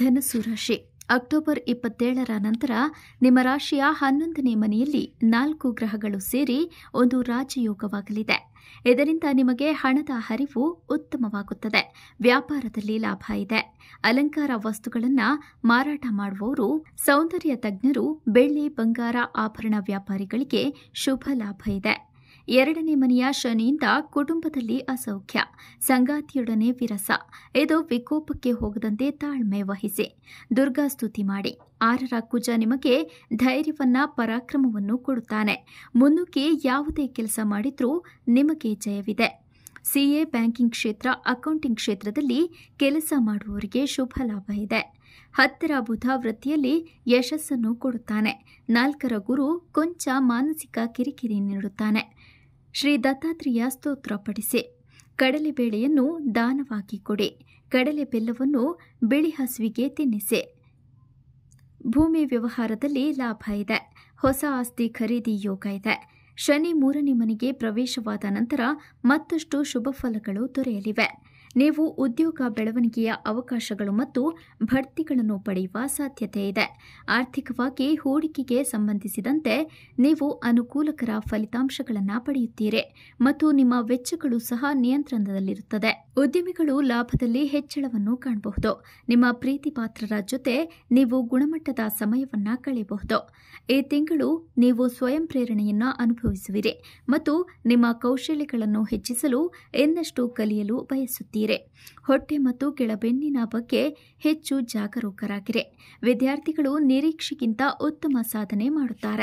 ಧನಸ್ಸು ರಾಶಿ ಅಕ್ಟೋಬರ್ ಇಪ್ಪತ್ತೇಳರ ನಂತರ ನಿಮ್ಮ ರಾಶಿಯ ಹನ್ನೊಂದನೇ ಮನೆಯಲ್ಲಿ ನಾಲ್ಕು ಗ್ರಹಗಳು ಸೇರಿ ಒಂದು ರಾಜಯೋಗವಾಗಲಿದೆ ಇದರಿಂದ ನಿಮಗೆ ಹಣದ ಹರಿವು ಉತ್ತಮವಾಗುತ್ತದೆ ವ್ಯಾಪಾರದಲ್ಲಿ ಲಾಭ ಇದೆ ಅಲಂಕಾರ ವಸ್ತುಗಳನ್ನು ಮಾರಾಟ ಮಾಡುವವರು ಸೌಂದರ್ಯ ತಜ್ಞರು ಬೆಳ್ಳಿ ಬಂಗಾರ ಆಭರಣ ವ್ಯಾಪಾರಿಗಳಿಗೆ ಶುಭ ಲಾಭ ಇದೆ ಎರಡನೇ ಮನೆಯ ಶನಿಯಿಂದ ಕುಟುಂಬದಲ್ಲಿ ಅಸೌಖ್ಯ ಸಂಗಾತಿಯೊಡನೆ ವಿರಸ ಇದು ವಿಕೋಪಕ್ಕೆ ಹೋಗದಂತೆ ತಾಳ್ಮೆ ವಹಿಸಿ ದುರ್ಗಾ ಸ್ತುತಿ ಮಾಡಿ ಆರರ ಕುಜ ನಿಮಗೆ ಧೈರ್ಯವನ್ನ ಪರಾಕ್ರಮವನ್ನು ಕೊಡುತ್ತಾನೆ ಮುನ್ನುಗ್ಗಿ ಯಾವುದೇ ಕೆಲಸ ಮಾಡಿದ್ರೂ ನಿಮಗೆ ಜಯವಿದೆ ಸಿಎ ಬ್ಯಾಂಕಿಂಗ್ ಕ್ಷೇತ್ರ ಅಕೌಂಟಿಂಗ್ ಕ್ಷೇತ್ರದಲ್ಲಿ ಕೆಲಸ ಮಾಡುವವರಿಗೆ ಶುಭ ಲಾಭ ಇದೆ ಹತ್ತರ ಬುಧ ವೃತ್ತಿಯಲ್ಲಿ ಯಶಸ್ಸನ್ನು ಕೊಡುತ್ತಾನೆ ನಾಲ್ಕರ ಗುರು ಕೊಂಚ ಮಾನಸಿಕ ಕಿರಿಕಿರಿ ನೀಡುತ್ತಾನೆ ಶ್ರೀ ದತ್ತಾತ್ರೇಯ ಸ್ತೋತ್ರ ಪಡಿಸಿ ಕಡಲೆಬೇಳೆಯನ್ನು ದಾನವಾಗಿ ಕೊಡಿ ಕಡಲೆ ಬೆಲ್ಲವನ್ನು ಬಿಳಿ ಹಸುವಿಗೆ ತಿನ್ನಿಸಿ ಭೂಮಿ ವ್ಯವಹಾರದಲ್ಲಿ ಲಾಭ ಇದೆ ಹೊಸ ಆಸ್ತಿ ಖರೀದಿ ಯೋಗ ಇದೆ ಶನಿ ಮೂರನೇ ಮನೆಗೆ ಪ್ರವೇಶವಾದ ನಂತರ ಮತ್ತಷ್ಟು ಶುಭ ಫಲಗಳು ದೊರೆಯಲಿವೆ ನೀವು ಉದ್ಯೋಗ ಬೆಳವಣಿಗೆಯ ಅವಕಾಶಗಳು ಮತ್ತು ಭಡ್ತಿಗಳನ್ನು ಪಡೆಯುವ ಸಾಧ್ಯತೆ ಇದೆ ಆರ್ಥಿಕವಾಗಿ ಹೂಡಿಕೆಗೆ ಸಂಬಂಧಿಸಿದಂತೆ ನೀವು ಅನುಕೂಲಕರ ಫಲಿತಾಂಶಗಳನ್ನು ಪಡೆಯುತ್ತೀರಿ ಮತ್ತು ನಿಮ್ಮ ವೆಚ್ಚಗಳು ಸಹ ನಿಯಂತ್ರಣದಲ್ಲಿರುತ್ತದೆ ಉದ್ಯಮಿಗಳು ಲಾಭದಲ್ಲಿ ಹೆಚ್ಚಳವನ್ನು ಕಾಣಬಹುದು ನಿಮ್ಮ ಪ್ರೀತಿಪಾತ್ರರ ಜೊತೆ ನೀವು ಗುಣಮಟ್ಟದ ಸಮಯವನ್ನು ಕಳೆಯಬಹುದು ಈ ತಿಂಗಳು ನೀವು ಸ್ವಯಂ ಪ್ರೇರಣೆಯನ್ನು ಅನುಭವಿಸುವಿರಿ ಮತ್ತು ನಿಮ್ಮ ಕೌಶಲ್ಯಗಳನ್ನು ಹೆಚ್ಚಿಸಲು ಇನ್ನಷ್ಟು ಕಲಿಯಲು ಬಯಸುತ್ತೀರಿ ಹೊಟ್ಟೆ ಮತ್ತು ಕೆಳಬೆನ್ನಿನ ಬಗ್ಗೆ ಹೆಚ್ಚು ಜಾಗರೂಕರಾಗಿರಿ ವಿದ್ಯಾರ್ಥಿಗಳು ನಿರೀಕ್ಷೆಗಿಂತ ಉತ್ತಮ ಸಾಧನೆ ಮಾಡುತ್ತಾರೆ